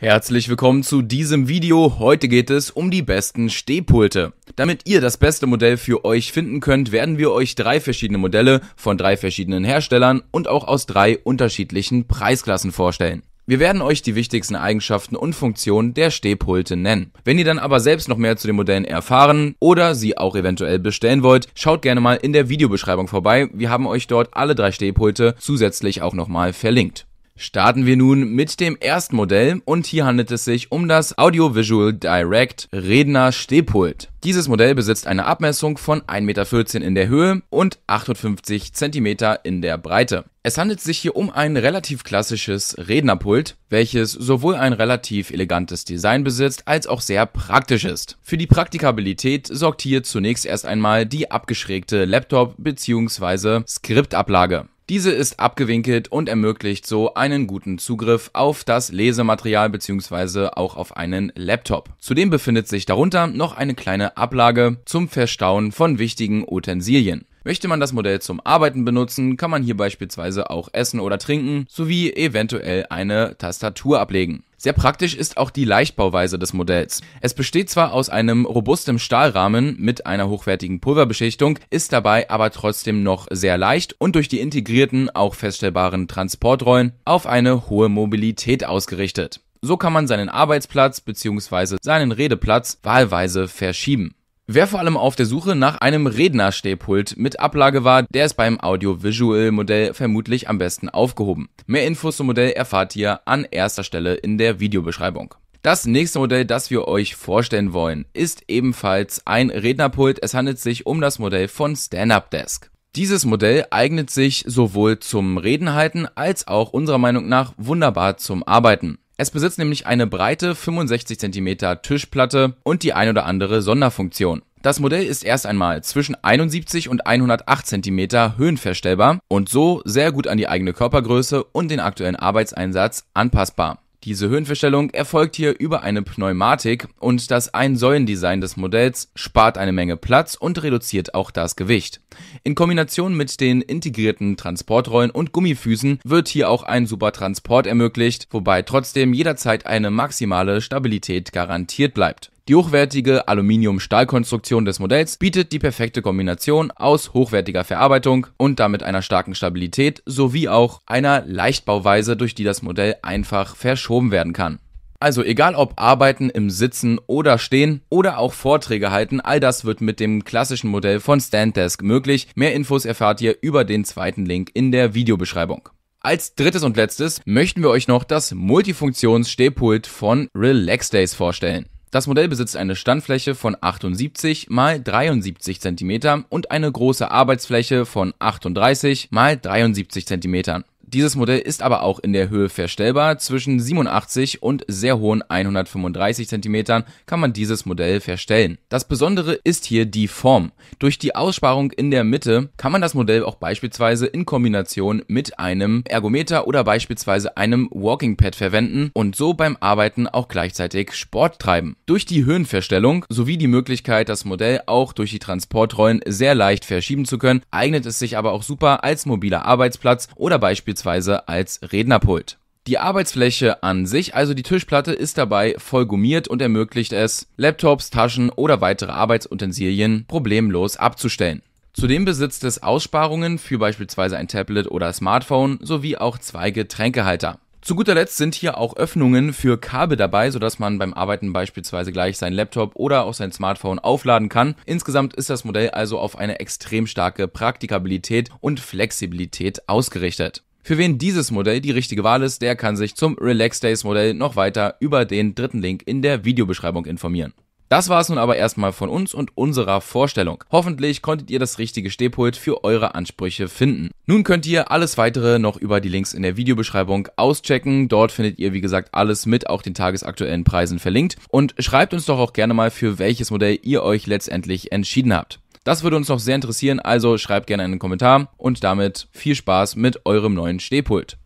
Herzlich willkommen zu diesem Video. Heute geht es um die besten Stehpulte. Damit ihr das beste Modell für euch finden könnt, werden wir euch drei verschiedene Modelle von drei verschiedenen Herstellern und auch aus drei unterschiedlichen Preisklassen vorstellen. Wir werden euch die wichtigsten Eigenschaften und Funktionen der Stehpulte nennen. Wenn ihr dann aber selbst noch mehr zu den Modellen erfahren oder sie auch eventuell bestellen wollt, schaut gerne mal in der Videobeschreibung vorbei. Wir haben euch dort alle drei Stehpulte zusätzlich auch nochmal verlinkt. Starten wir nun mit dem ersten Modell und hier handelt es sich um das Audiovisual Direct Redner Stehpult. Dieses Modell besitzt eine Abmessung von 1,14 Meter in der Höhe und 58 Zentimeter in der Breite. Es handelt sich hier um ein relativ klassisches Rednerpult, welches sowohl ein relativ elegantes Design besitzt als auch sehr praktisch ist. Für die Praktikabilität sorgt hier zunächst erst einmal die abgeschrägte Laptop- bzw. Skriptablage. Diese ist abgewinkelt und ermöglicht so einen guten Zugriff auf das Lesematerial bzw. auch auf einen Laptop. Zudem befindet sich darunter noch eine kleine Ablage zum Verstauen von wichtigen Utensilien. Möchte man das Modell zum Arbeiten benutzen, kann man hier beispielsweise auch essen oder trinken, sowie eventuell eine Tastatur ablegen. Sehr praktisch ist auch die Leichtbauweise des Modells. Es besteht zwar aus einem robustem Stahlrahmen mit einer hochwertigen Pulverbeschichtung, ist dabei aber trotzdem noch sehr leicht und durch die integrierten, auch feststellbaren Transportrollen auf eine hohe Mobilität ausgerichtet. So kann man seinen Arbeitsplatz bzw. seinen Redeplatz wahlweise verschieben. Wer vor allem auf der Suche nach einem Rednerstehpult mit Ablage war, der ist beim Audiovisual-Modell vermutlich am besten aufgehoben. Mehr Infos zum Modell erfahrt ihr an erster Stelle in der Videobeschreibung. Das nächste Modell, das wir euch vorstellen wollen, ist ebenfalls ein Rednerpult. Es handelt sich um das Modell von Stand-Up Desk. Dieses Modell eignet sich sowohl zum Redenhalten als auch unserer Meinung nach wunderbar zum Arbeiten. Es besitzt nämlich eine breite 65 cm Tischplatte und die ein oder andere Sonderfunktion. Das Modell ist erst einmal zwischen 71 und 108 cm höhenverstellbar und so sehr gut an die eigene Körpergröße und den aktuellen Arbeitseinsatz anpassbar. Diese Höhenverstellung erfolgt hier über eine Pneumatik und das Einsäulendesign des Modells spart eine Menge Platz und reduziert auch das Gewicht. In Kombination mit den integrierten Transportrollen und Gummifüßen wird hier auch ein super Transport ermöglicht, wobei trotzdem jederzeit eine maximale Stabilität garantiert bleibt. Die hochwertige Aluminium-Stahlkonstruktion des Modells bietet die perfekte Kombination aus hochwertiger Verarbeitung und damit einer starken Stabilität sowie auch einer Leichtbauweise, durch die das Modell einfach verschoben werden kann. Also egal ob Arbeiten im Sitzen oder Stehen oder auch Vorträge halten, all das wird mit dem klassischen Modell von Standdesk möglich. Mehr Infos erfahrt ihr über den zweiten Link in der Videobeschreibung. Als drittes und letztes möchten wir euch noch das Multifunktionsstehpult von Relax Days vorstellen. Das Modell besitzt eine Standfläche von 78 mal 73 cm und eine große Arbeitsfläche von 38 mal 73 cm. Dieses Modell ist aber auch in der Höhe verstellbar. Zwischen 87 und sehr hohen 135 cm kann man dieses Modell verstellen. Das Besondere ist hier die Form. Durch die Aussparung in der Mitte kann man das Modell auch beispielsweise in Kombination mit einem Ergometer oder beispielsweise einem Walking Pad verwenden und so beim Arbeiten auch gleichzeitig Sport treiben. Durch die Höhenverstellung sowie die Möglichkeit, das Modell auch durch die Transportrollen sehr leicht verschieben zu können, eignet es sich aber auch super als mobiler Arbeitsplatz oder beispielsweise beispielsweise als Rednerpult. Die Arbeitsfläche an sich, also die Tischplatte, ist dabei voll gummiert und ermöglicht es, Laptops, Taschen oder weitere Arbeitsutensilien problemlos abzustellen. Zudem besitzt es Aussparungen für beispielsweise ein Tablet oder Smartphone sowie auch zwei Getränkehalter. Zu guter Letzt sind hier auch Öffnungen für Kabel dabei, sodass man beim Arbeiten beispielsweise gleich seinen Laptop oder auch sein Smartphone aufladen kann. Insgesamt ist das Modell also auf eine extrem starke Praktikabilität und Flexibilität ausgerichtet. Für wen dieses Modell die richtige Wahl ist, der kann sich zum Relax Days Modell noch weiter über den dritten Link in der Videobeschreibung informieren. Das war es nun aber erstmal von uns und unserer Vorstellung. Hoffentlich konntet ihr das richtige Stehpult für eure Ansprüche finden. Nun könnt ihr alles weitere noch über die Links in der Videobeschreibung auschecken. Dort findet ihr, wie gesagt, alles mit auch den tagesaktuellen Preisen verlinkt. Und schreibt uns doch auch gerne mal, für welches Modell ihr euch letztendlich entschieden habt. Das würde uns noch sehr interessieren, also schreibt gerne einen Kommentar und damit viel Spaß mit eurem neuen Stehpult.